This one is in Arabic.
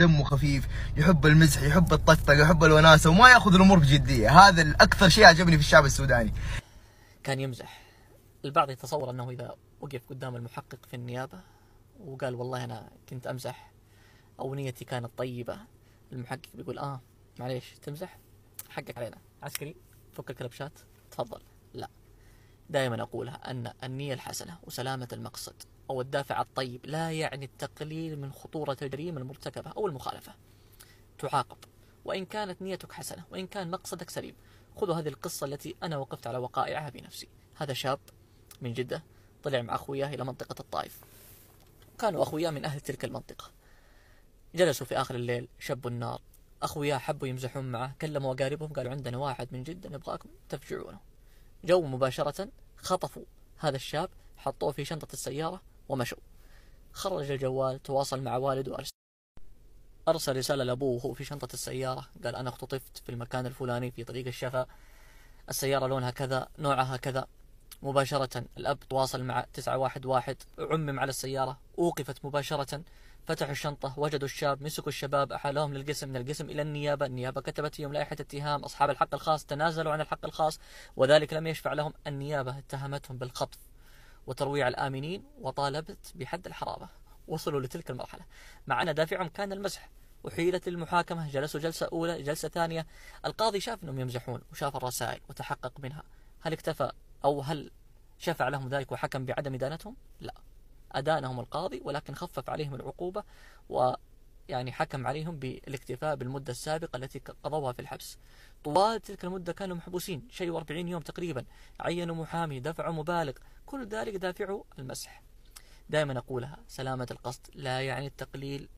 دمه خفيف يحب المزح يحب الطقطقه يحب الوناسه وما ياخذ الامور بجديه هذا الاكثر شيء عجبني في الشعب السوداني كان يمزح البعض يتصور انه اذا وقف قدام المحقق في النيابه وقال والله انا كنت امزح او نيتي كانت طيبه المحقق بيقول اه معليش تمزح حقك علينا عسكري فك الكلبشات تفضل دائما أقولها أن النية الحسنة وسلامة المقصد أو الدافع الطيب لا يعني التقليل من خطورة الجريمة المرتكبة أو المخالفة تعاقب وإن كانت نيتك حسنة وإن كان مقصدك سليم خذوا هذه القصة التي أنا وقفت على وقائعها بنفسي هذا شاب من جدة طلع مع أخوياه إلى منطقة الطائف كانوا أخوياه من أهل تلك المنطقة جلسوا في آخر الليل شبوا النار أخوياه حبوا يمزحون معه كلموا أقاربهم قالوا عندنا واحد من جدة نبغاكم تفجعونه جو مباشرة خطفوا هذا الشاب حطوه في شنطة السيارة ومشوا خرج الجوال تواصل مع والده وأرسل أرسل رسالة لأبوه وهو في شنطة السيارة قال أنا اختطفت في المكان الفلاني في طريق الشفا السيارة لونها كذا نوعها كذا مباشرة الأب تواصل مع 911 عمم على السيارة أوقفت مباشرة فتحوا الشنطة وجدوا الشاب مسكوا الشباب أحالوهم للقسم من القسم إلى النيابة النيابة كتبت فيهم لائحة اتهام أصحاب الحق الخاص تنازلوا عن الحق الخاص وذلك لم يشفع لهم النيابة اتهمتهم بالخطف وترويع الآمنين وطالبت بحد الحرابة وصلوا لتلك المرحلة مع أن دافعهم كان المزح وحيلت المحاكمة جلسوا جلسة أولى جلسة ثانية القاضي شاف أنهم يمزحون وشاف الرسائل وتحقق منها هل اكتفى أو هل شفع لهم ذلك وحكم بعدم إدانتهم؟ لا أدانهم القاضي ولكن خفف عليهم العقوبة ويعني حكم عليهم بالاكتفاء بالمدة السابقة التي قضوها في الحبس طوال تلك المدة كانوا محبوسين شيء واربعين يوم تقريبا عينوا محامي دفعوا مبالغ كل ذلك دافعه المسح دائما أقولها سلامة القصد لا يعني التقليل